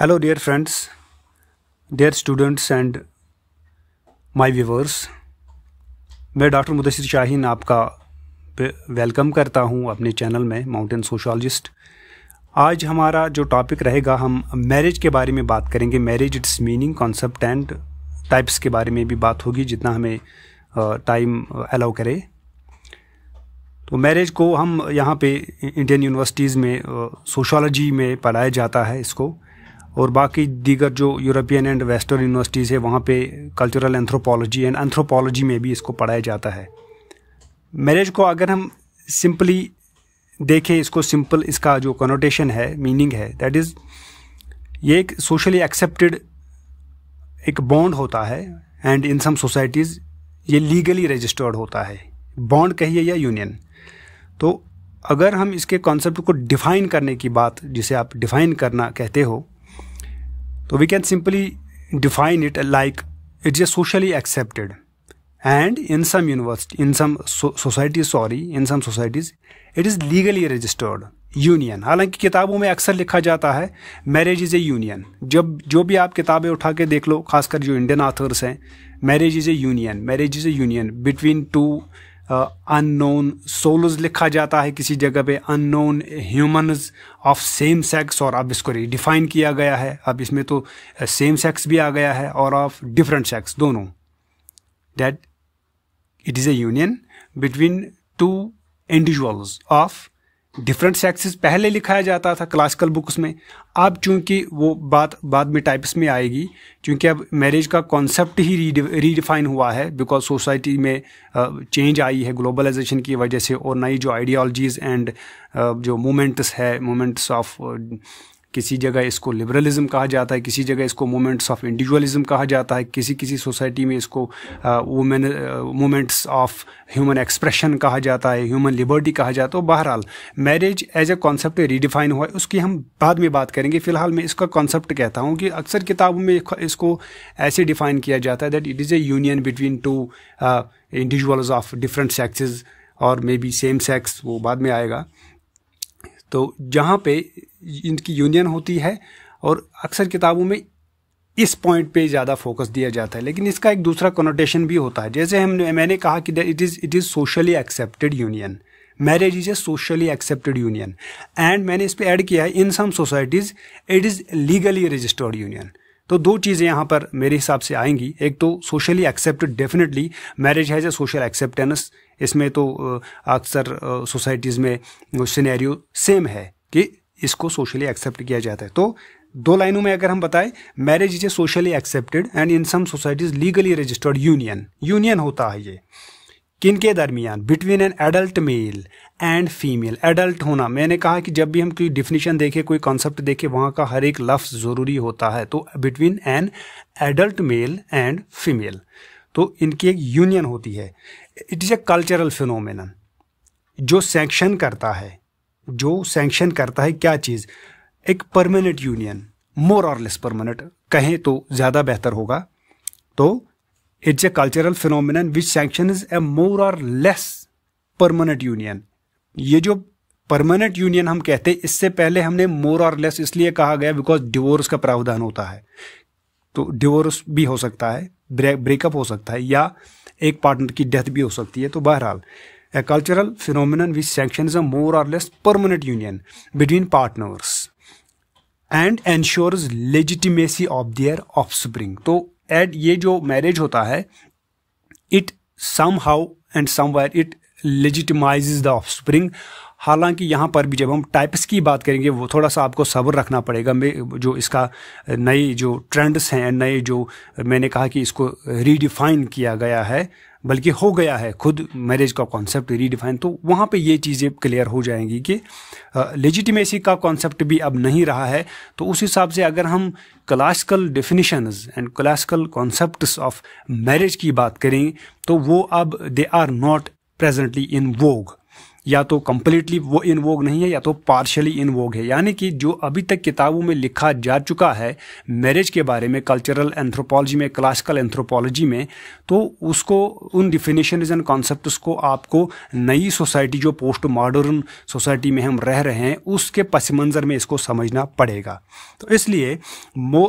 Hello dear friends dear students and my viewers मैं doctor Mudassar Shaheen आपका welcome करता हूं अपने चैनल में माउंटेन सोशोलॉजिस्ट आज हमारा जो टॉपिक रहेगा हम मैरिज के बारे में बात करेंगे marriage its meaning concept and types के बारे में भी बात होगी जितना हमें टाइम अलाउ करे तो मैरिज को हम यहाँ पे इंडियन यूनिवर्सिटीज़ में सोशोलॉजी में पढ़ाया जाता है इसको और बाकी दीगर जो यूरोपियन एंड वेस्टर्न यूनिवर्सिटीज़ है वहाँ पे कल्चरल एंथ्रोपोलॉजी एंड एंथ्रोपोलॉजी में भी इसको पढ़ाया जाता है मैरिज को अगर हम सिंपली देखें इसको सिंपल इसका जो कनोटेशन है मीनिंग है दैट इज़ ये एक सोशली एक्सेप्टेड एक बॉन्ड होता है एंड इन सम सोसाइटीज़ ये लीगली रजिस्टर्ड होता है बॉन्ड कहिए या यूनियन तो अगर हम इसके कॉन्सेप्ट को डिफ़ाइन करने की बात जिसे आप डिफ़ाइन करना कहते हो तो we can simply define it like it a socially accepted and in some university in some societies sorry in some societies it is legally registered union हालांकि किताबों में अक्सर लिखा जाता है मैरिज इज़ ए यूनियन जब जो भी आप किताबें उठा के देख लो खासकर जो इंडियन आथर्स हैं marriage is a union marriage is a union between two unknown uh, souls लिखा जाता है किसी जगह पे unknown humans of same sex और अब इसको रिडिफाइन किया गया है अब इसमें तो सेम uh, सेक्स भी आ गया है और ऑफ डिफरेंट सेक्स दोनों that it is a union between two individuals of different sexes पहले लिखाया जाता था क्लासिकल बुक्स में अब चूंकि वो बात बाद में टाइप्स में आएगी क्योंकि अब मैरिज का कॉन्सेप्ट ही रीडिफाइन हुआ है बिकॉज सोसाइटी में चेंज आई है ग्लोबलाइजेशन की वजह से और नई जो आइडियोलॉजीज़ एंड जो मोमेंट्स है मोमेंट्स ऑफ किसी जगह इसको लिबरलिज्म कहा जाता है किसी जगह इसको मोमेंट्स ऑफ इंडिविजुअलिज्म कहा जाता है किसी किसी सोसाइटी में इसको women moments of human expression कहा जाता है ह्यूमन लिबर्टी कहा जाता है तो बहरहाल marriage as a concept redefine हुआ है उसकी हम बाद में बात करेंगे फिलहाल मैं इसका कॉन्सेप्ट कहता हूँ कि अक्सर किताबों में इसको ऐसे डिफाइन किया जाता है that it is a union between two individuals of different sexes और मे बी सेम सेक्स वो बाद में आएगा तो जहाँ पे इनकी यूनियन होती है और अक्सर किताबों में इस पॉइंट पे ज़्यादा फोकस दिया जाता है लेकिन इसका एक दूसरा कनोटेशन भी होता है जैसे हमने मैंने कहा कि it is it is socially accepted union marriage is a socially accepted union and मैंने इस पर ऐड किया है in some societies it is legally registered union तो दो चीज़ें यहाँ पर मेरे हिसाब से आएंगी एक तो socially accepted definitely marriage has a social acceptance इसमें तो अक्सर सोसाइटीज़ में सिनेरियो सेम है कि इसको सोशली एक्सेप्ट किया जाता है तो दो लाइनों में अगर हम बताएं marriage is a socially accepted and in some societies legally registered union union होता है ये किन के दरमियान between an adult male and female adult होना मैंने कहा कि जब भी हम कोई डिफिनीशन देखें कोई कॉन्सेप्ट देखें वहाँ का हर एक लफ्ज़ ज़रूरी होता है तो between an adult male and female तो इनकी एक यूनियन होती है it is a cultural phenomenon जो सेंक्शन करता है जो सैंक्शन करता है क्या चीज़ एक permanent union more or less permanent कहें तो ज़्यादा बेहतर होगा तो it's a cultural phenomenon which sanction is a more or less permanent union ये जो परमानेंट यूनियन हम कहते हैं इससे पहले हमने मोर और लेस इसलिए कहा गया बिकॉज डिवोर्स का प्रावधान होता है तो डिवोर्स भी हो सकता है ब्रेकअप हो सकता है या एक पार्टनर की डेथ भी हो सकती है तो बहरहाल a cultural phenomenon which sanctions a more or less permanent union between partners and ensures legitimacy of their offspring. तो एट ये जो मैरिज होता है it somehow and somewhere it legitimise the spring हालांकि यहाँ पर भी जब हम टाइप्स की बात करेंगे वो थोड़ा सा आपको सब्र रखना पड़ेगा मैं जो इसका नई जो ट्रेंड्स हैं नए जो मैंने कहा कि इसको रीडिफाइन किया गया है बल्कि हो गया है खुद मैरिज का कॉन्सेप्ट रीडिफाइन तो वहाँ पे ये चीज़ें क्लियर हो जाएंगी कि लेजिटिमेसी का कॉन्सेप्ट भी अब नहीं रहा है तो उस हिसाब से अगर हम classical definitions and classical concept of marriage की बात करें तो वो अब they are not presently in vogue या तो कम्प्लीटली वो इन वोग नहीं है या तो पार्शली इन वोग है यानी कि जो अभी तक किताबों में लिखा जा चुका है मैरिज के बारे में कल्चरल एंथ्रोपोलॉजी में क्लासिकल एंथ्रोपोलॉजी में तो उसको उन डिफिनेशनज एंड कॉन्सेप्ट को आपको नई सोसाइटी जो पोस्ट मॉडर्न सोसाइटी में हम रह रहे हैं उसके पस मंज़र में इसको समझना पड़ेगा तो इसलिए मो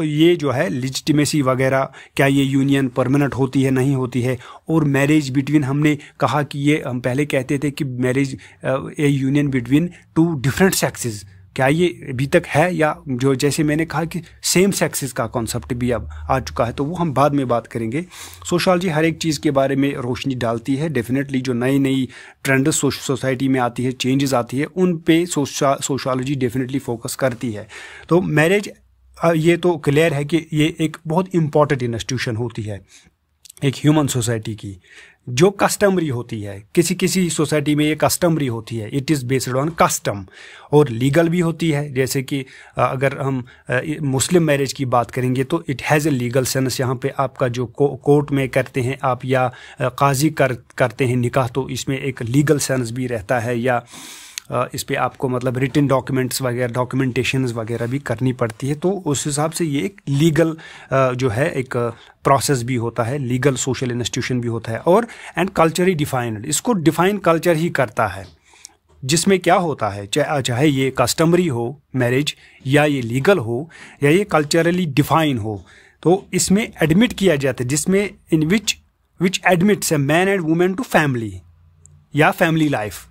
ये जो है लिजिटिमेसी वगैरह क्या ये यूनियन परमानेंट होती है नहीं होती है और मैरिज बिटवीन हमने कहा कि ये हम पहले कहते थे कि marriage a union between two different sexes क्या ये अभी तक है या जो जैसे मैंने कहा कि सेम सेक्सेस का कॉन्सेप्ट भी अब आ चुका है तो वो हम बाद में बात करेंगे सोशलॉजी हर एक चीज़ के बारे में रोशनी डालती है डेफिनेटली जो नई नई ट्रेंड सोसाइटी में आती है चेंजेस आती है उन पे सोशलॉजी डेफिनेटली फोकस करती है तो मैरिज ये तो क्लियर है कि ये एक बहुत इंपॉर्टेंट इंस्टीट्यूशन होती है एक ह्यूमन सोसाइटी की जो कस्टमरी होती है किसी किसी सोसाइटी में ये कस्टमरी होती है it is based on custom और लीगल भी होती है जैसे कि अगर हम मुस्लिम मैरिज की बात करेंगे तो it has a legal sense यहाँ पे आपका जो कोर्ट में करते हैं आप या काजी कर करते हैं निकाह तो इसमें एक लीगल सेंस भी रहता है या इस पर आपको मतलब रिटर्न डॉक्यूमेंट्स वगैरह डॉक्यूमेंटेशन वगैरह भी करनी पड़ती है तो उस हिसाब से ये एक लीगल जो है एक प्रोसेस भी होता है लीगल सोशल इंस्टीट्यूशन भी होता है और एंड कल्चर ही डिफाइंड इसको डिफाइन कल्चर ही करता है जिसमें क्या होता है चाहे चाहे ये कस्टमरी हो मैरिज या ये लीगल हो या ये कल्चरली डिफाइन हो तो इसमें एडमिट किया जाता है जिसमें in which which admits a man and women to family या फैमिली लाइफ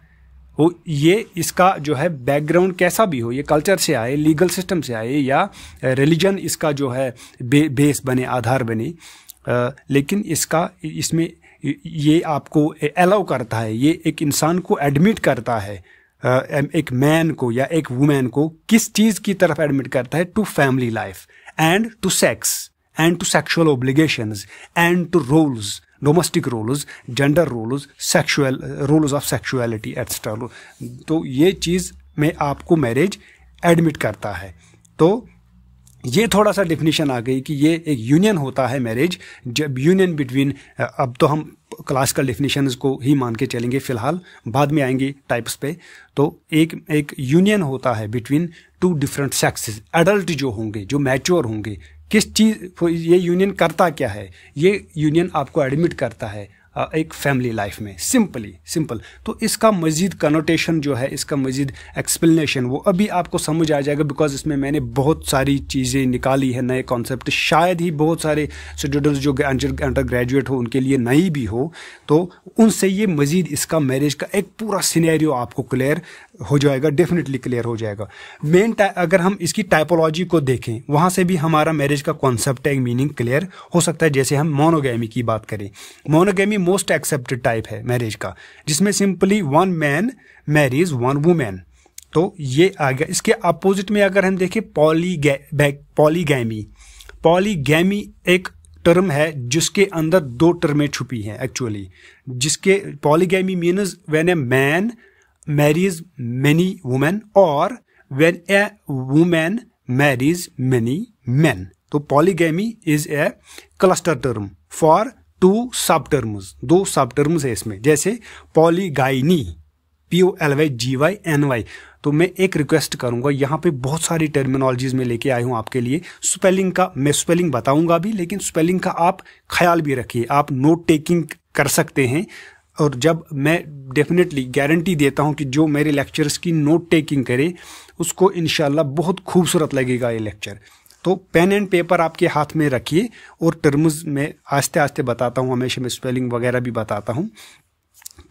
हो ये इसका जो है बैकग्राउंड कैसा भी हो ये कल्चर से आए लीगल सिस्टम से आए या रिलीजन इसका जो है बे, बेस बने आधार बने आ, लेकिन इसका इसमें ये आपको अलाउ करता है ये एक इंसान को एडमिट करता है एक मैन को या एक वुमेन को किस चीज़ की तरफ एडमिट करता है to family life and to sex and to sexual obligations and to roles domestic roles gender roles sexual roles of sexuality etcetera तो ये चीज़ में आपको मैरिज एडमिट करता है तो ये थोड़ा सा डिफिनीशन आ गई कि ये एक यूनियन होता है मैरिज जब यूनियन बिटवीन अब तो हम क्लासिकल डिफिनीशन को ही मान के चलेंगे फिलहाल बाद में आएंगे टाइप्स पे तो एक एक यूनियन होता है between two different sexes adult जो होंगे जो मैच्योर होंगे किस चीज़ ये यूनियन करता क्या है ये यूनियन आपको एडमिट करता है एक फैमिली लाइफ में सिंपली सिंपल तो इसका मज़ीद कनोटेशन जो है इसका मज़ीद एक्सप्लेनेशन वो अभी आपको समझ आ जाएगा बिकॉज इसमें मैंने बहुत सारी चीज़ें निकाली है नए कॉन्सेप्ट शायद ही बहुत सारे स्टूडेंट्स जो अंडर ग्रेजुएट हो उनके लिए नई भी हो तो उनसे ये मज़ीद इसका मैरिज का एक पूरा सीनैरियो आपको क्लियर हो जाएगा डेफिनेटली क्लियर हो जाएगा मेन अगर हम इसकी टाइपोलॉजी को देखें वहाँ से भी हमारा मैरिज का कॉन्सेप्ट है मीनिंग क्लियर हो सकता है जैसे हम मोनोगेमी की बात करें मोनोगेमी मोस्ट एक्सेप्टेड टाइप है मैरिज का जिसमें simply one man marriage one woman तो ये आ गया इसके अपोजिट में अगर हम देखें पॉलीगे पॉलीगैमी पॉलीगैमी एक टर्म है जिसके अंदर दो टर्में छुपी हैं एक्चुअली जिसके polygamy means when a man marries many women or when a woman marries many men. तो polygamy is a cluster term for two sub terms दो सब टर्म्स है इसमें जैसे polygyny P O L Y G Y N Y तो मैं एक request करूंगा यहाँ पे बहुत सारी टर्मिनोलॉजीज में लेके आया हूँ आपके लिए स्पेलिंग का मैं स्पेलिंग बताऊंगा भी लेकिन स्पेलिंग का आप ख्याल भी रखिए आप नोट टेकिंग कर सकते हैं और जब मैं डेफिनेटली गारंटी देता हूँ कि जो मेरे लेक्चर्स की नोट टेकिंग करे उसको इन बहुत खूबसूरत लगेगा ये लेक्चर तो पेन एंड पेपर आपके हाथ में रखिए और टर्म्स में आस्ते आस्ते बताता हूँ हमेशा मैं स्पेलिंग वगैरह भी बताता हूँ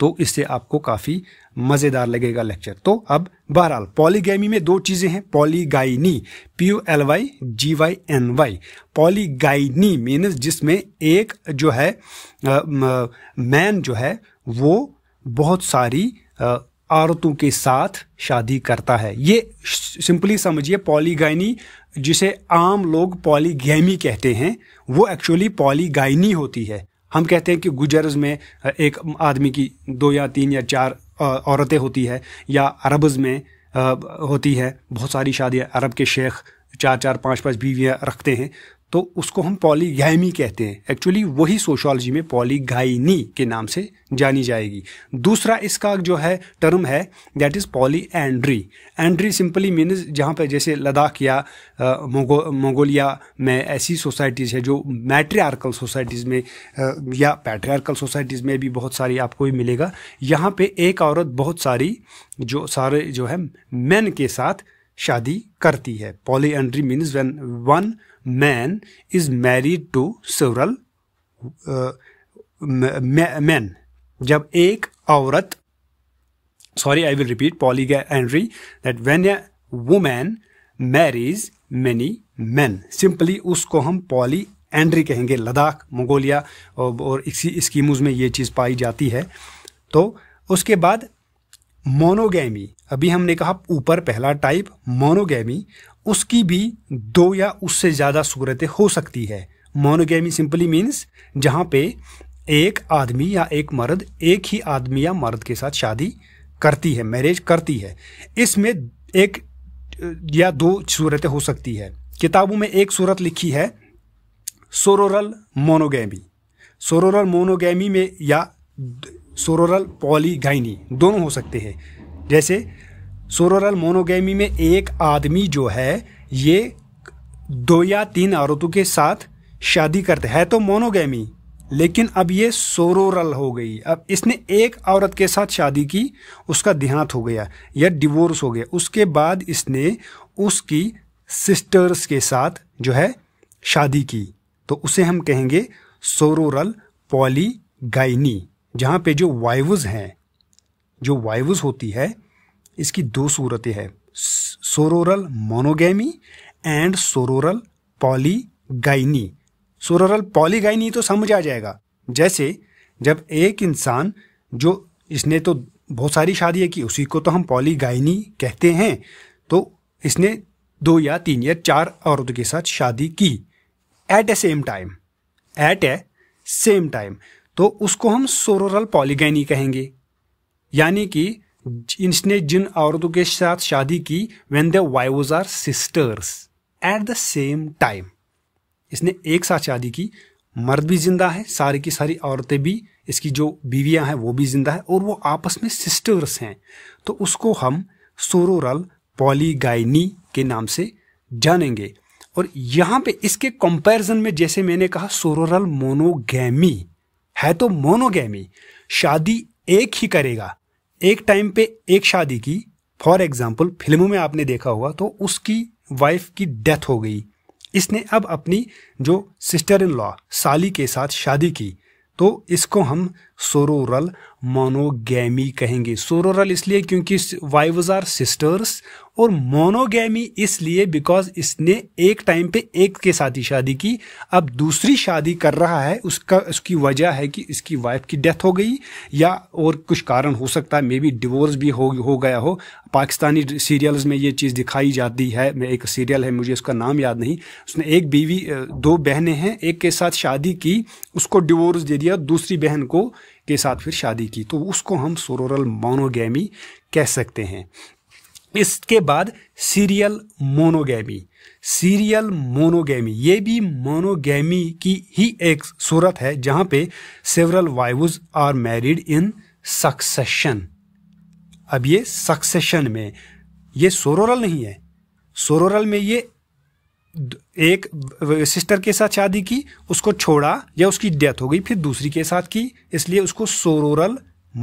तो इससे आपको काफ़ी मज़ेदार लगेगा लेक्चर तो अब बहरहाल पॉलीगैमी में दो चीज़ें हैं polygyny P U L Y G Y N Y polygyny means जिसमें एक जो है मैन जो है वो बहुत सारी औरतों के साथ शादी करता है ये सिंपली समझिए पॉलीगाइनी जिसे आम लोग पॉलीगैमी कहते हैं वो एक्चुअली पॉलीगाइनी होती है हम कहते हैं कि गुजरज में एक आदमी की दो या तीन या चार औरतें होती है या अरबज़ में होती है बहुत सारी शादियाँ अरब के शेख चार चार पाँच पाँच बीवियाँ रखते हैं तो उसको हम पॉलीगैमी कहते हैं एक्चुअली वही सोशोलॉजी में पॉलीगाइनी के नाम से जानी जाएगी दूसरा इसका जो है टर्म है दैट इज़ पॉली एंड्री एंड्री सिंपली मीन्स जहाँ पर जैसे लद्दाख या मोगो में ऐसी सोसाइटीज़ है जो मैट्रियार्कल सोसाइटीज़ में आ, या पैट्रियार्कल सोसाइटीज़ में भी बहुत सारी आपको भी मिलेगा यहाँ पर एक औरत बहुत सारी जो सारे जो है मैन के साथ शादी करती है polyandry means one one man is married to several uh, men. jab ek aurat sorry i will repeat polygamy that when a woman marries many men simply usko hum poly एंड्री कहेंगे लद्दाख Mongolia और, इसी schemes में ये चीज़ पाई जाती है तो उसके बाद मोनोगैमी अभी हमने कहा ऊपर पहला टाइप मोनोगैमी उसकी भी दो या उससे ज़्यादा सूरतें हो सकती है मोनोगैमी सिंपली मीन्स जहाँ पे एक आदमी या एक मर्द एक ही आदमी या मर्द के साथ शादी करती है मैरिज करती है इसमें एक या दो सूरतें हो सकती है किताबों में एक सूरत लिखी है सोरोरल मोनोगैमी सोरोरल मोनोगैमी में या सोरोरल पॉलीगाइनी दोनों हो सकते हैं जैसे सोरोरल मोनोगैमी में एक आदमी जो है ये दो या तीन औरतों के साथ शादी करते है तो मोनोगैमी लेकिन अब ये सोरोरल हो गई अब इसने एक औरत के साथ शादी की उसका देहांत हो गया या डिवोर्स हो गया उसके बाद इसने उसकी सिस्टर्स के साथ जो है शादी की तो उसे हम कहेंगे सोरोरल पॉलीगाइनी जहाँ पे जो वाइवज हैं जो वाइवज होती है इसकी दो सूरतें हैं sororal monogamy and sororal polygyny sororal polygyny तो समझ आ जाएगा जैसे जब एक इंसान जो इसने तो बहुत सारी शादियाँ की उसी को तो हम पॉलीगाइनी कहते हैं तो इसने दो या तीन या चार औरतों के साथ शादी की at a same time at a same time तो उसको हम सोरोरल पॉलीगैनी कहेंगे यानी कि इसने जिन औरतों के साथ शादी की when the wives are sisters at the same time इसने एक साथ शादी की मर्द भी जिंदा है सारी की सारी औरतें भी इसकी जो बीवियां हैं वो भी जिंदा है और वो आपस में सिस्टर्स हैं तो उसको हम सोरोरल पॉलीगाइनी के नाम से जानेंगे और यहाँ पे इसके कंपैरिजन में जैसे मैंने कहा सोरोरल मोनोगैमी है तो मोनोगैमी शादी एक ही करेगा एक टाइम पे एक शादी की फॉर एग्जाम्पल फिल्मों में आपने देखा होगा तो उसकी वाइफ की डेथ हो गई इसने अब अपनी जो सिस्टर इन लॉ साली के साथ शादी की तो इसको हम सोरोरल मोनोगैमी कहेंगे सोरोरल इसलिए क्योंकि वाइव्स आर सिस्टर्स और मोनोगैमी इसलिए बिकॉज इसने एक टाइम पे एक के साथ ही शादी की अब दूसरी शादी कर रहा है उसका उसकी वजह है कि इसकी वाइफ की डेथ हो गई या और कुछ कारण हो सकता है मे बी डिवोर्स भी हो हो गया हो पाकिस्तानी सीरियल्स में ये चीज़ दिखाई जाती है मैं एक सीरियल है मुझे उसका नाम याद नहीं उसने एक बीवी दो बहनें हैं एक के साथ शादी की उसको डिवोर्स दे दिया दूसरी बहन को के साथ फिर शादी की तो उसको हम सोरोरल मोनोगैमी कह सकते हैं इसके बाद सीरियल मोनोगैमी सीरियल मोनोगैमी ये भी मोनोगैमी की ही एक सूरत है जहां पे several wives are married in succession अब ये सक्सेशन में ये सोरोरल नहीं है सोरोरल में ये एक सिस्टर के साथ शादी की उसको छोड़ा या उसकी डेथ हो गई फिर दूसरी के साथ की इसलिए उसको सोरोरल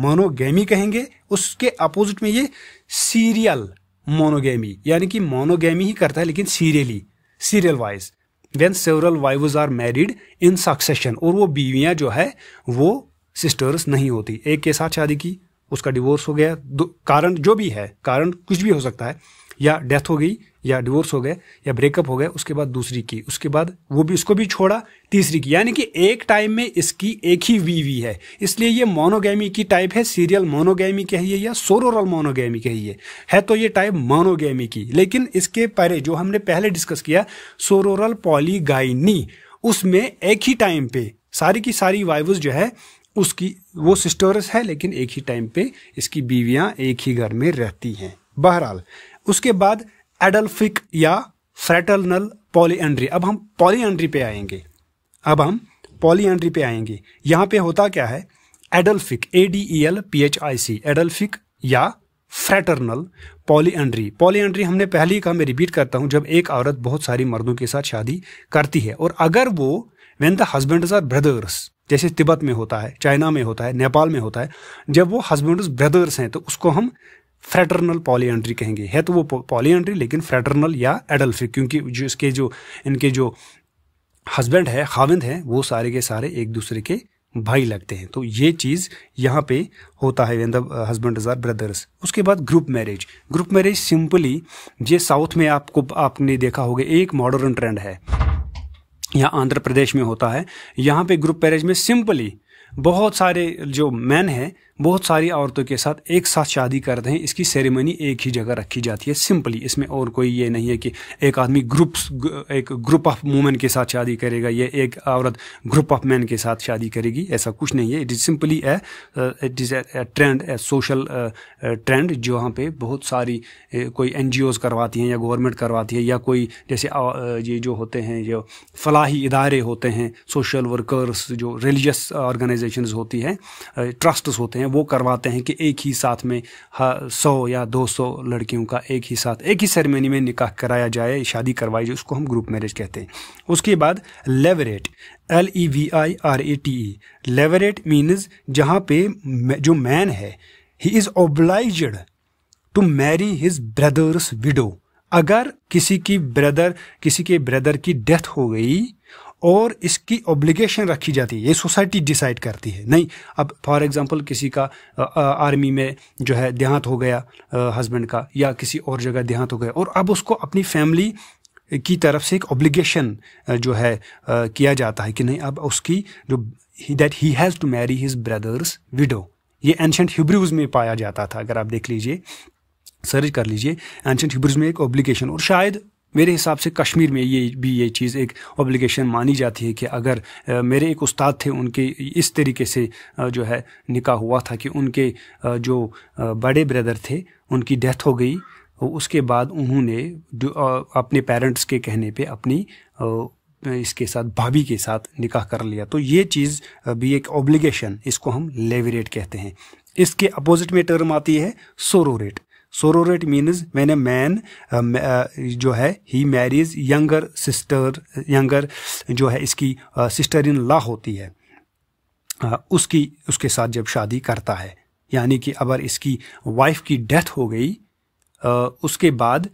मोनोगेमी कहेंगे उसके अपोजिट में ये सीरियल मोनोगेमी यानी कि मोनोगेमी ही करता है लेकिन serially serial wise when several wives are married in succession और वो बीवियां जो है वो सिस्टर्स नहीं होती एक के साथ शादी की उसका डिवोर्स हो गया कारण जो भी है कारण कुछ भी हो सकता है या डेथ हो गई या डिवोर्स हो गए या ब्रेकअप हो गए उसके बाद दूसरी की उसके बाद वो भी उसको भी छोड़ा तीसरी की यानी कि एक टाइम में इसकी एक ही वीवी है इसलिए ये मोनोगैमी की टाइप है सीरियल मोनोगैमी कहिए या सोरोरल मोनोगैमी कहिए है तो ये टाइप मोनोगैमी की लेकिन इसके परे जो हमने पहले डिस्कस किया सोरोरल पॉलीगाइनी उसमें एक ही टाइम पे सारी की सारी वाइवस जो है उसकी वो सिस्टर्स है लेकिन एक ही टाइम पे इसकी बीवियां एक ही घर में रहती हैं बहरहाल उसके बाद एडल्फिक या फ्रेटर्नल पॉलीएंड्री अब हम पॉलीएंड्री पे आएंगे अब हम पॉलीएंड्री पे आएंगे यहाँ पे होता क्या है adelphic A D E L P H I C adelphic या फ्रेटर्नल पॉलीएंड्री पॉलीएंड्री हमने पहले ही कहा मैं रिपीट करता हूँ जब एक औरत बहुत सारी मर्दों के साथ शादी करती है और अगर वो when the husbands are brothers जैसे तिब्बत में होता है चाइना में होता है नेपाल में होता है जब वो हस्बैंड ब्रदर्स हैं तो उसको हम फ्रेटरनल एंट्री कहेंगे है तो वो एंट्री लेकिन फ्रेटरनल या एडल्फिक क्योंकि जो इसके जो इनके जो हस्बैंड है खाविंद है वो सारे के सारे एक दूसरे के भाई लगते हैं तो ये चीज़ यहाँ पे होता है in the husband are brothers उसके बाद group marriage group marriage simply ये साउथ में आपको आपने देखा होगा एक मॉडर्न ट्रेंड है यहाँ आंध्र प्रदेश में होता है यहाँ पे ग्रुप मैरिज में सिंपली बहुत सारे जो मैन हैं बहुत सारी औरतों के साथ एक साथ शादी करते हैं इसकी सेरेमनी एक ही जगह रखी जाती है सिंपली इसमें और कोई ये नहीं है कि एक आदमी ग्रुप्स एक ग्रुप ऑफ वूमेन के साथ शादी करेगा या एक औरत ग्रुप ऑफ मैन के साथ शादी करेगी ऐसा कुछ नहीं है it is simply a it is a trend a social trend जो वहाँ पे बहुत सारी uh, कोई एन करवाती हैं या गवर्नमेंट करवाती है या कोई जैसे uh, uh, ये जो होते हैं जो फलाही इदारे होते हैं सोशल वर्कर्स जो रिलीजस ऑर्गेनाइजेशन होती हैं ट्रस्ट होते हैं वो करवाते हैं कि एक ही साथ में सौ या दो सौ लड़कियों का एक ही साथ एक ही सेरेमनी में निकाह कराया जाए शादी करवाई जाए उसको हम ग्रुप मैरिज कहते हैं उसके बाद levirate L E V I R A T E levirate means जहाँ पे जो मैन है he is obliged to marry his brother's widow अगर किसी की ब्रदर किसी के ब्रदर की डेथ हो गई और इसकी ऑब्लिगेशन रखी जाती है ये सोसाइटी डिसाइड करती है नहीं अब फॉर एग्जांपल किसी का आ, आर्मी में जो है देहात हो गया हस्बैंड का या किसी और जगह देहात हो गया और अब उसको अपनी फैमिली की तरफ से एक ऑब्लिगेशन जो है आ, किया जाता है कि नहीं अब उसकी जो that he has to marry his brother's widow ये एंशंट हिब्रूज में पाया जाता था अगर आप देख लीजिए सर्च कर लीजिए एंशंट हिब्रूज में एक ऑब्लिगेशन और शायद मेरे हिसाब से कश्मीर में ये भी ये चीज़ एक ऑब्लिगेशन मानी जाती है कि अगर मेरे एक उस्ताद थे उनके इस तरीके से जो है निकाह हुआ था कि उनके जो बड़े ब्रदर थे उनकी डेथ हो गई तो उसके बाद उन्होंने अपने पेरेंट्स के कहने पे अपनी इसके साथ भाभी के साथ निकाह कर लिया तो ये चीज़ भी एक ऑब्लिगेशन इसको हम लेवरेट कहते हैं इसके अपोजिट में टर्म आती है रेट सोरोट मीन्स मैंने मैन जो है he marries younger sister younger जो है इसकी सिस्टर इन ला होती है uh, उसकी उसके साथ जब शादी करता है यानी कि अगर इसकी वाइफ की डेथ हो गई uh, उसके बाद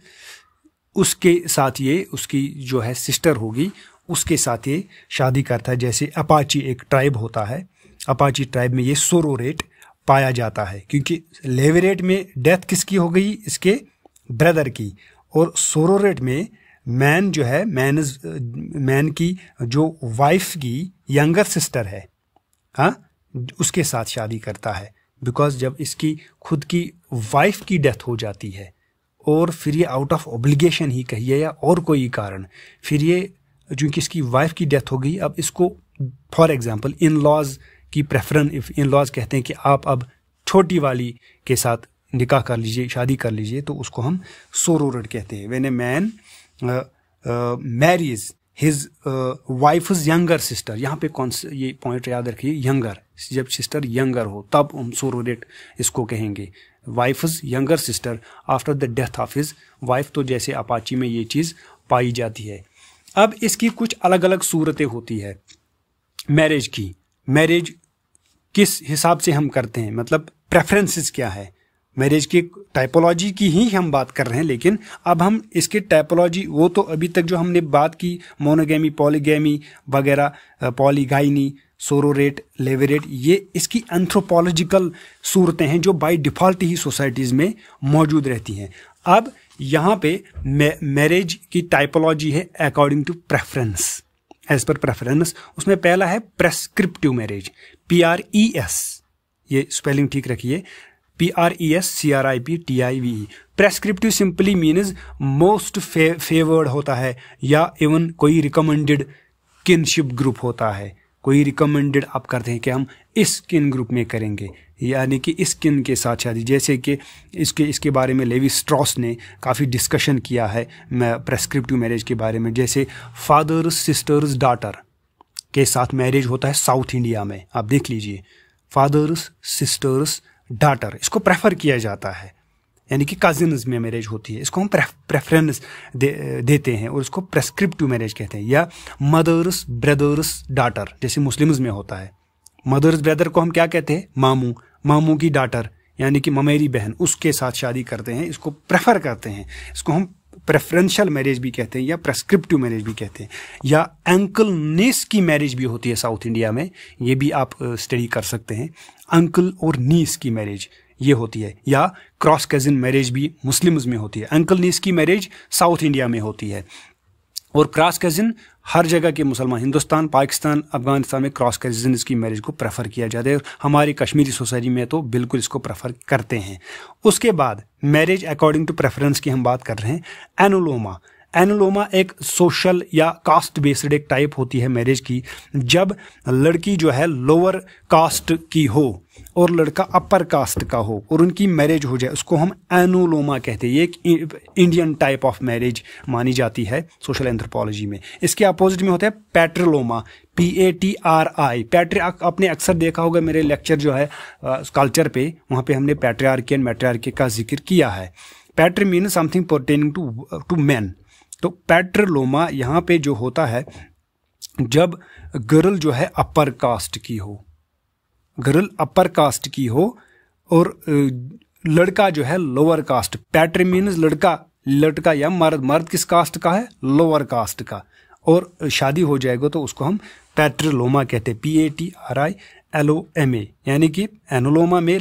उसके साथ ये उसकी जो है सिस्टर होगी उसके साथ ये शादी करता है जैसे अपाची एक ट्राइब होता है अपाची ट्राइब में ये सोरोट पाया जाता है क्योंकि लेवरेट में डेथ किसकी हो गई इसके ब्रदर की और सोरोरेट में मैन जो है मैन मैन की जो वाइफ की यंगर सिस्टर है हाँ उसके साथ शादी करता है बिकॉज जब इसकी खुद की वाइफ की डेथ हो जाती है और फिर ये आउट ऑफ ऑब्लिगेशन ही कहिए या और कोई कारण फिर ये चूँकि इसकी वाइफ की डेथ हो गई अब इसको फॉर एग्ज़ाम्पल इन लॉज की प्रेफरेंस इन लॉज कहते हैं कि आप अब छोटी वाली के साथ निकाह कर लीजिए शादी कर लीजिए तो उसको हम सोरोरड कहते हैं when a man marriage his wife is younger sister यहाँ पे कौन सा ये पॉइंट याद रखिए यंगर जब सिस्टर यंगर हो तब हम सोरोरेट इसको कहेंगे wife younger sister after the death of his wife तो जैसे अपाची में ये चीज़ पाई जाती है अब इसकी कुछ अलग अलग सूरतें होती है मैरिज की मैरिज किस हिसाब से हम करते हैं मतलब प्रेफरेंसेस क्या है मैरिज की टाइपोलॉजी की ही हम बात कर रहे हैं लेकिन अब हम इसके टाइपोलॉजी वो तो अभी तक जो हमने बात की मोनोगेमी पॉलीगेमी वगैरह पॉलीगाइनी सोरोट लेवरेट ये इसकी एंथ्रोपोलॉजिकल सूरतें हैं जो बाय डिफ़ॉल्ट ही सोसाइटीज़ में मौजूद रहती हैं अब यहाँ पे मैरिज की टाइपोलॉजी है according to preference as per preference उसमें पहला है prescriptive marriage P R E S ये स्पेलिंग ठीक रखिए P R E S C R I P T I V E prescriptive simply means most favoured होता है या इवन कोई रिकमेंडेड किनशिप ग्रुप होता है कोई रिकमेंडेड आप करते हैं कि हम इस किन ग्रुप में करेंगे यानी कि इस किन के साथ शादी जैसे कि इसके इसके बारे में लेवी स्ट्रॉस ने काफ़ी डिस्कशन किया है प्रेस्क्रिप्टिव मैरिज के बारे में जैसे फादर्स सिस्टर्स डाटर के साथ मैरिज होता है साउथ इंडिया में आप देख लीजिए फादर्स सिस्टर्स डाटर इसको प्रेफर किया जाता है यानी कि कजिन्स में मैरिज होती है इसको हम प्रेफरेंस दे, देते हैं और इसको प्रेस्क्रिप्टिव मैरिज कहते हैं या मदर्स ब्रदर्स डाटर जैसे मुस्लिम्स में होता है मदर्स ब्रदर को हम क्या कहते हैं मामू मामू की डाटर यानी कि ममेरी बहन उसके साथ शादी करते हैं इसको प्रेफर करते हैं इसको हम प्रेफरेंशियल मैरिज भी कहते हैं या प्रेस्क्रिप्टिव मैरिज भी कहते हैं या अंकल नेस की मैरिज भी होती है साउथ इंडिया में ये भी आप स्टडी कर सकते हैं अंकल और नीस की मैरिज ये होती है या क्रॉस कजिन मैरिज भी मुस्लिम्स में होती है अंकल नीस की मैरिज साउथ इंडिया में होती है और क्रॉस कजिन हर जगह के मुसलमान हिंदुस्तान पाकिस्तान अफगानिस्तान में क्रॉस कजिन्स की मैरिज को प्रेफर किया जाता है हमारी कश्मीरी सोसाइटी में तो बिल्कुल इसको प्रेफर करते हैं उसके बाद मैरिज अकॉर्डिंग टू प्रेफरेंस की हम बात कर रहे हैं एनोलोमा एनोलोमा एक सोशल या कास्ट बेस्ड एक टाइप होती है मैरिज की जब लड़की जो है लोअर कास्ट की हो और लड़का अपर कास्ट का हो और उनकी मैरिज हो जाए उसको हम एनोलोमा कहते हैं ये एक इंडियन टाइप ऑफ मैरिज मानी जाती है सोशल एंथ्रोपोलॉजी में इसके अपोजिट में होता है patriloma P A T R I patri आपने अक्सर देखा होगा मेरे लेक्चर जो है कल्चर पे वहाँ पे हमने पैट्रियार्की एंड मेट्रियार्की का जिक्र किया है patri mean something pertaining to to man तो पैट्रलोमा यहाँ पे जो होता है जब गर्ल जो है अपर कास्ट की हो गर्ल अपर कास्ट की हो और लड़का जो है लोअर कास्ट पैटर मीन्स लड़का लड़का या मर्द मर्द किस कास्ट का है लोअर कास्ट का और शादी हो जाएगा तो उसको हम पैट्रिलोमा कहते हैं P A T R I L O M A यानी कि एनोलोमा में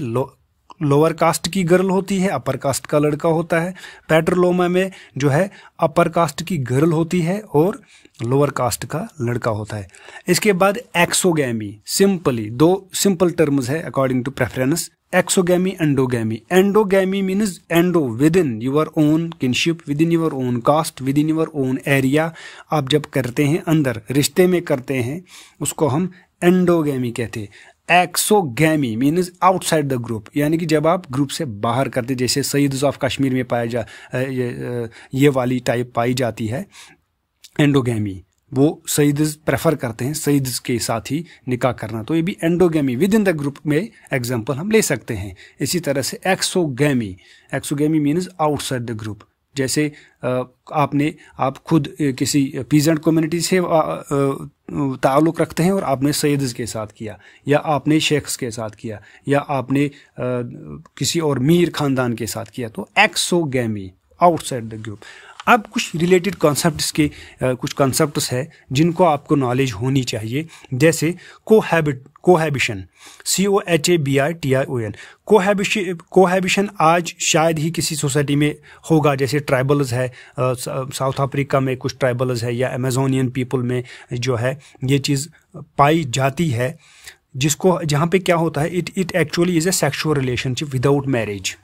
लोअर कास्ट की गर्ल होती है अपर कास्ट का लड़का होता है पेट्रोलोमा में जो है अपर कास्ट की गर्ल होती है और लोअर कास्ट का लड़का होता है इसके बाद एक्सोगैमी सिंपली दो सिंपल टर्म्स है according to preference exogamy endogamy endogamy means endo within your own kinship within your own caste within your own area आप जब करते हैं अंदर रिश्ते में करते हैं उसको हम एंडोगैमी कहते हैं exogamy means outside the group यानी कि जब आप ग्रुप से बाहर करते जैसे सईद ऑफ कश्मीर में पाया जा ये, ये वाली टाइप पाई जाती है एंडोगैमी वो सईद प्रेफर करते हैं सईद के साथ ही निकाह करना तो ये भी endogamy within the group में एग्जाम्पल हम ले सकते हैं इसी तरह से exogamy exogamy means outside the group जैसे आपने आप खुद किसी पीजेंट कम्युनिटी से ताल्लुक़ रखते हैं और आपने सैदस के साथ किया या आपने शेख्स के साथ किया या आपने किसी और मीर ख़ानदान के साथ किया तो एक्सोगैमी आउटसाइड द ग्रुप अब कुछ रिलेटेड कॉन्सेप्ट के कुछ कॉन्सेप्ट है जिनको आपको नॉलेज होनी चाहिए जैसे cohabit cohabitation C O H A B I T I O N cohabitation cohabitation आज शायद ही किसी सोसाइटी में होगा जैसे ट्राइबल्स है साउथ अफ्रीका में कुछ ट्राइबल्स है या अमेजोनियन पीपल में जो है ये चीज़ पाई जाती है जिसको जहाँ पे क्या होता है it it actually is a sexual relationship without marriage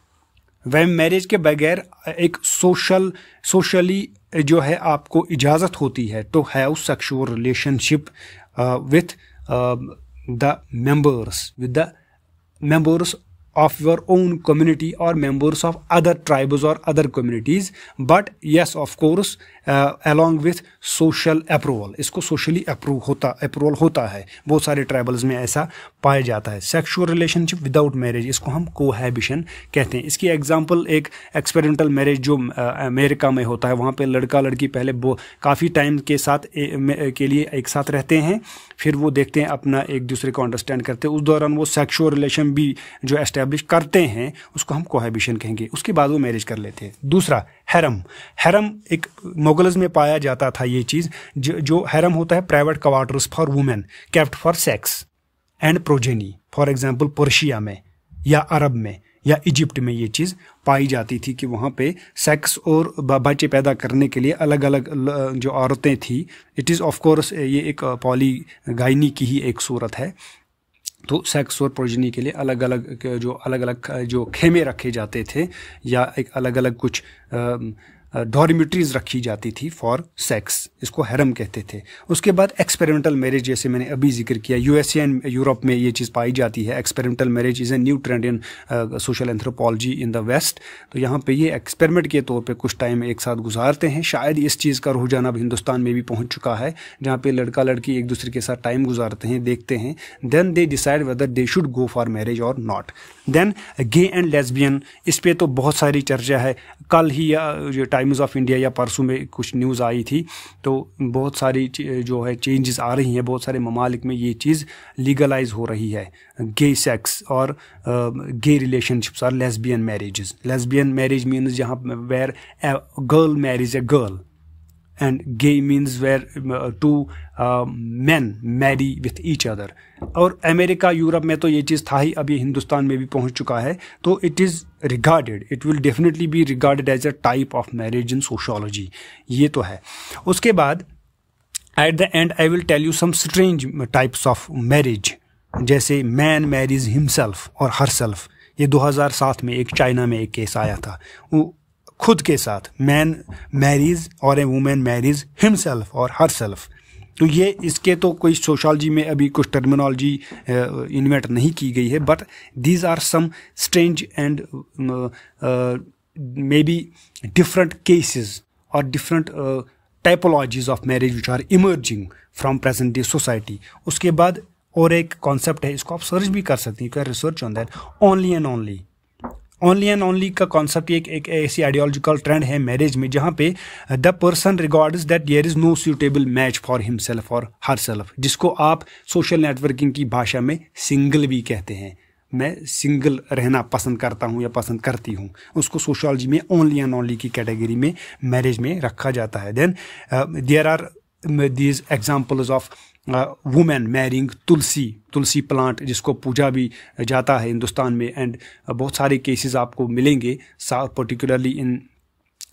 वह मैरिज के बगैर एक सोशल सोशली जो है आपको इजाज़त होती है to have sexual relationship with the members with the members of your own community और मेम्बर्स ऑफ अदर ट्राइब्स और other communities but yes course along with social approval इसको सोशली अप्रूव होता अप्रूवल होता है बहुत सारे ट्राइबल्स में ऐसा पाया जाता है सेक्शुअल रिलेशनशिप विदाउट मैरिज इसको हम कोहैबिशन कहते हैं इसकी एग्जाम्पल एक एक्सपेरिमेंटल मैरिज जो अमेरिका uh, में होता है वहाँ पर लड़का लड़की पहले वो काफ़ी टाइम के साथ के लिए एक साथ रहते हैं फिर वो देखते हैं अपना एक दूसरे को अंडरस्टैंड करते हैं उस दौरान वो सेक्शुअल रिलेशन भी जो एस्टेब इस्टेब्लिश करते हैं उसको हम कोहाबिशन कहेंगे उसके बाद वो मैरिज कर लेते हैं दूसरा हैरम हैरम एक मुगल्स में पाया जाता था ये चीज़ जो, जो हैरम होता है private quarters for women kept for sex and progeny for example Persia में या अरब में या इजिप्ट में ये चीज़ पाई जाती थी कि वहाँ पे सेक्स और बच्चे पैदा करने के लिए अलग अलग जो औरतें थी इट इज़ ऑफ कोर्स ये एक पॉली गायनी की ही एक सूरत है तो सेक्स और प्रोजनी के लिए अलग अलग जो अलग अलग जो खेमे रखे जाते थे या एक अलग अलग कुछ डॉर्मिट्रीज रखी जाती थी फॉर सेक्स इसको हैरम कहते थे उसके बाद एक्सपेरिमेंटल मैरिज जैसे मैंने अभी जिक्र किया यूएसए एंड यूरोप में ये चीज़ पाई जाती है experimental marriage is a new trend in social anthropology in the west तो यहाँ पे ये एक्सपेरिमेंट के तौर पे कुछ टाइम एक साथ गुजारते हैं शायद इस चीज़ का रुझान अब हिंदुस्तान में भी पहुँच चुका है जहाँ पे लड़का लड़की एक दूसरे के साथ टाइम गुजारते हैं देखते हैं then they decide whether they should go for marriage और not then gay and lesbian इस पर तो बहुत सारी चर्चा है कल ही जो टाइम्स ऑफ इंडिया या परसों में कुछ न्यूज़ आई थी तो बहुत सारी जो है चेंजेस आ रही हैं बहुत सारे ममालिक में ये चीज़ लीगलाइज हो रही है गे सेक्स और गे रिलेशनशिप्स और lesbian marriage lesbian marriage means जहाँ where girl marriage a girl and gay means where uh, two man marry with each other और अमेरिका यूरोप में तो ये चीज़ था ही अब ये हिंदुस्तान में भी पहुंच चुका है तो it is regarded it will definitely be regarded as a type of marriage in sociology ये तो है उसके बाद at the end I will tell you some strange types of marriage जैसे मैन मैरिज हिमसेल्फ और हर सेल्फ ये 2007 में एक चाइना में एक केस आया था खुद के साथ मैन मैरीज और ए वुमेन मैरीज हिमसेल्फ और हर सेल्फ तो ये इसके तो कोई सोशोलॉजी में अभी कुछ टर्मिनोलॉजी इन्वेंट uh, नहीं की गई है but these are some strange and may be different cases और different typologies of marriage which are emerging from present day society उसके बाद और एक कॉन्सेप्ट है इसको आप सर्च भी कर सकते हैं you research on that only and only only and only का कॉन्सेप्ट एक, एक ऐसी आइडियोलॉजिकल ट्रेंड है मैरिज में जहाँ पे the person regards that there is no suitable match for himself और हर सेल्फ जिसको आप सोशल नेटवर्किंग की भाषा में सिंगल भी कहते हैं मैं सिंगल रहना पसंद करता हूँ या पसंद करती हूँ उसको सोशोलॉजी में ओनली एंड ओनली की कैटेगरी में मैरिज में रखा जाता है then there are these examples of women marrying tulsi tulsi plant जिसको पूजा भी जाता है हिंदुस्तान में एंड बहुत सारे केसेस आपको मिलेंगे particularly in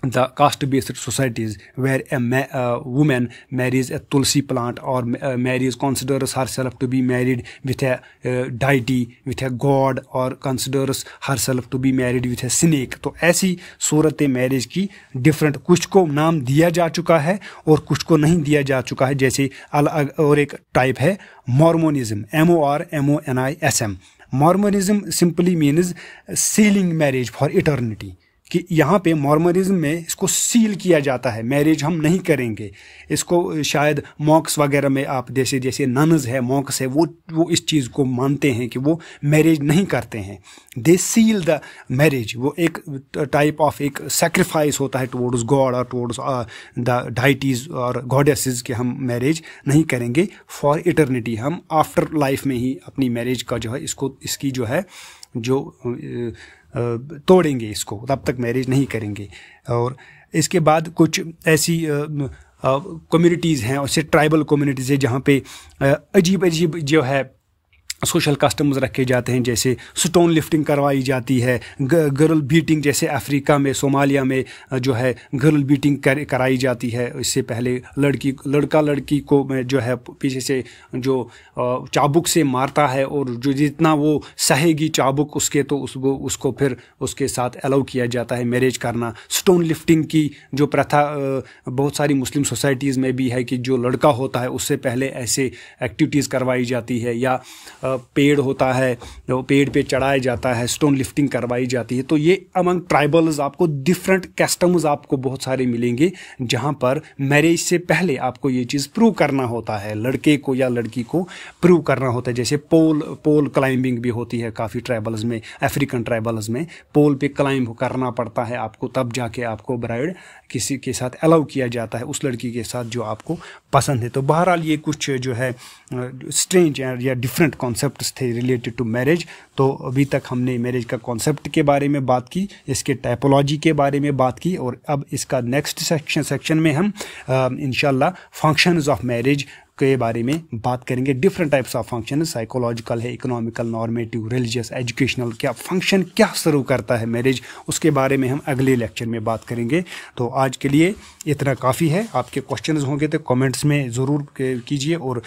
the caste based societies where a ma- uh, woman marries a tulsi plant or uh, marries considers herself to be married with a uh, deity with a god or considers herself to be married with a snake तो ऐसी सूरत marriage ki different kuch ko naam diya ja chuka hai aur kuch ko nahi diya ja chuka hai jaise alag aur ek type hai mormonism m o r m o n i s m mormonism simply means sealing marriage for eternity कि यहाँ पे मॉर्मरिज्म में इसको seal किया जाता है marriage हम नहीं करेंगे इसको शायद मॉक्स वगैरह में आप जैसे जैसे ननज है मॉक्स है वो वो इस चीज़ को मानते हैं कि वो मैरिज नहीं करते हैं दे सील द मैरिज वो एक टाइप ऑफ एक सेक्रीफाइस होता है टुवर्ड्स गॉड और टुवर्ड्स द डाइटीज़ और गॉडेसिस के हम मैरिज नहीं करेंगे फॉर इटर्निटी हम आफ्टर लाइफ में ही अपनी मैरिज का जो है इसको इसकी जो है जो तोड़ेंगे इसको तब तक मैरिज नहीं करेंगे और इसके बाद कुछ ऐसी कम्युनिटीज़ हैं और ट्राइबल कम्युनिटीज़ है जहाँ पे अजीब अजीब जो है सोशल कस्टम्स रखे जाते हैं जैसे स्टोन लिफ्टिंग करवाई जाती है गर्ल बीटिंग जैसे अफ्रीका में सोमालिया में जो है गर्ल बीटिंग कर, कराई जाती है इससे पहले लड़की लड़का लड़की को जो है पीछे से जो चाबुक से मारता है और जो जितना वो सहेगी चाबुक उसके तो उसको उसको फिर उसके साथ अलाउ किया जाता है मैरिज करना स्टोन लिफ्टिंग की जो प्रथा बहुत सारी मुस्लिम सोसाइटीज़ में भी है कि जो लड़का होता है उससे पहले ऐसे एक्टिविटीज़ करवाई जाती है या पेड़ होता है जो पेड़ पे चढ़ाया जाता है स्टोन लिफ्टिंग करवाई जाती है तो ये अमंग ट्राइबल्स आपको डिफरेंट कस्टम्स आपको बहुत सारे मिलेंगे जहाँ पर मैरिज से पहले आपको ये चीज़ प्रूव करना होता है लड़के को या लड़की को प्रूव करना होता है जैसे पोल पोल क्लाइंबिंग भी होती है काफ़ी ट्राइबल्स में अफ्रीकन ट्राइबल्स में पोल पे क्लाइंब करना पड़ता है आपको तब जाके आपको ब्राइड किसी के साथ अलाउ किया जाता है उस लड़की के साथ जो आपको पसंद है तो बहरहाल ये कुछ जो है स्ट्रेंज या डिफरेंट कॉन्सेप्ट कॉन्सेप्ट थे रिलेटेड टू मैरिज तो अभी तक हमने मैरिज का कॉन्सेप्ट के बारे में बात की इसके टाइपोलॉजी के बारे में बात की और अब इसका नेक्स्ट सेक्शन सेक्शन में हम इनशाला फंक्शंस ऑफ मैरिज के बारे में बात करेंगे different types of function psychological है इकोनॉमिकल नॉर्मेटिव रिलीजियस एजुकेशनल क्या फंक्शन क्या सर्व करता है मैरिज उसके बारे में हम अगले लेक्चर में बात करेंगे तो आज के लिए इतना काफ़ी है आपके क्वेश्चन होंगे तो कॉमेंट्स में ज़रूर कीजिए और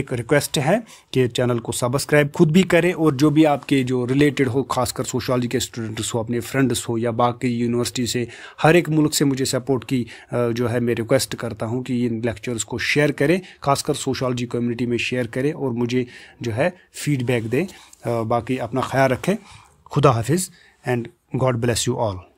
एक रिक्वेस्ट है कि चैनल को सब्सक्राइब खुद भी करें और जो भी आपके जो रिलेटेड हो खासकर सोशोलॉजी के स्टूडेंट्स हो अपने फ्रेंड्स हो या बाकी यूनिवर्सिटी से हर एक मुल्क से मुझे सपोर्ट की जो है मैं रिक्वेस्ट करता हूँ कि इन लेक्चर्स को शेयर करें खास खासकर सोशलॉजी कम्युनिटी में शेयर करें और मुझे जो है फीडबैक दें बाकी अपना ख्याल रखें खुदा हाफिज़ and God bless you all